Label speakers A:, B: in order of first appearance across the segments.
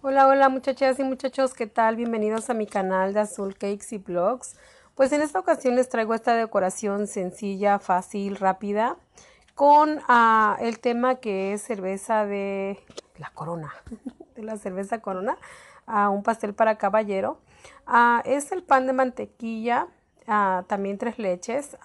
A: Hola, hola muchachas y muchachos, ¿qué tal? Bienvenidos a mi canal de Azul Cakes y Blogs. Pues en esta ocasión les traigo esta decoración sencilla, fácil, rápida, con ah, el tema que es cerveza de la corona, de la cerveza corona, ah, un pastel para caballero. Ah, es el pan de mantequilla, también tres leches,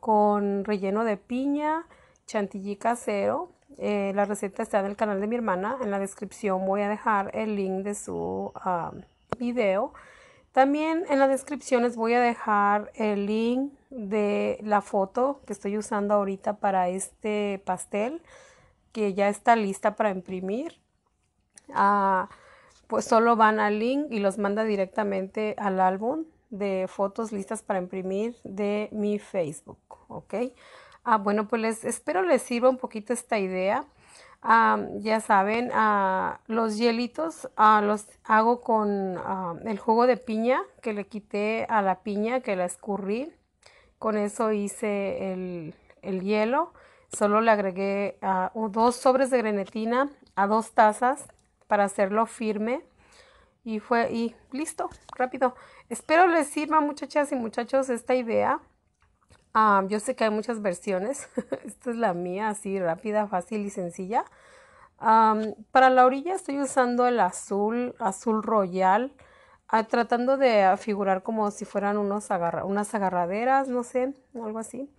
A: con relleno de piña, chantilly casero, eh, la receta está en el canal de mi hermana. En la descripción voy a dejar el link de su ah, video. También en la descripción les voy a dejar el link de la foto que estoy usando ahorita para este pastel que ya está lista para imprimir. Ah, pues solo van al link y los manda directamente al álbum de fotos listas para imprimir de mi Facebook, ¿ok? Ah, bueno, pues les, espero les sirva un poquito esta idea. Ah, ya saben, ah, los hielitos los hago con el jugo de piña que le quité a la piña, que la escurrí. Con eso hice el, el hielo. Solo le agregué dos sobres de grenetina a dos tazas para hacerlo firme. Y fue, y listo, rápido. Espero les sirva, muchachas y muchachos, esta idea. Ah, yo sé que hay muchas versiones. Esta es la mía, así rápida, fácil y sencilla. para la orilla estoy usando el azul, azul royal, ah, tratando de figurar como si fueran unos unas agarraderas, no sé, algo así.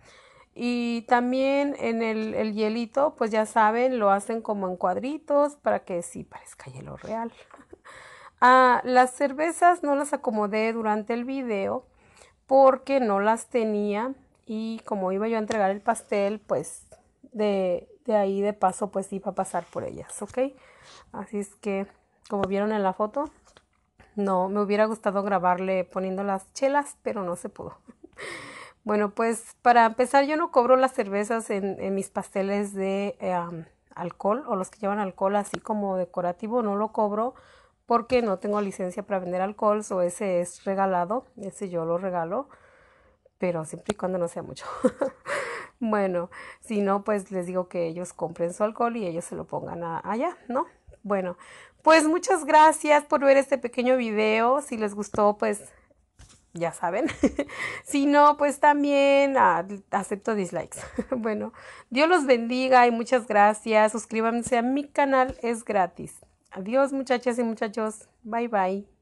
A: Y también en el, el, hielito, pues ya saben, lo hacen como en cuadritos para que sí parezca hielo real. Ah, las cervezas no las acomodé durante el video porque no las tenía y como iba yo a entregar el pastel, pues de, ahí de paso pues iba a pasar por ellas, ¿ok? Así es que, como vieron en la foto, no, me hubiera gustado grabarle poniendo las chelas, pero no se pudo. Bueno, pues para empezar yo no cobro las cervezas en, mis pasteles de eh, alcohol o los que llevan alcohol así como decorativo, no lo cobro porque no tengo licencia para vender alcohol o ese es regalado, ese yo lo regalo pero siempre y cuando no sea mucho. bueno, si no, pues les digo que ellos compren su alcohol y ellos se lo pongan a, allá, ¿no? Bueno, pues muchas gracias por ver este pequeño video. Si les gustó, pues ya saben. si no, pues también ah, acepto dislikes. bueno, Dios los bendiga y muchas gracias. Suscríbanse a mi canal, es gratis. Adiós muchachas y muchachos. Bye bye.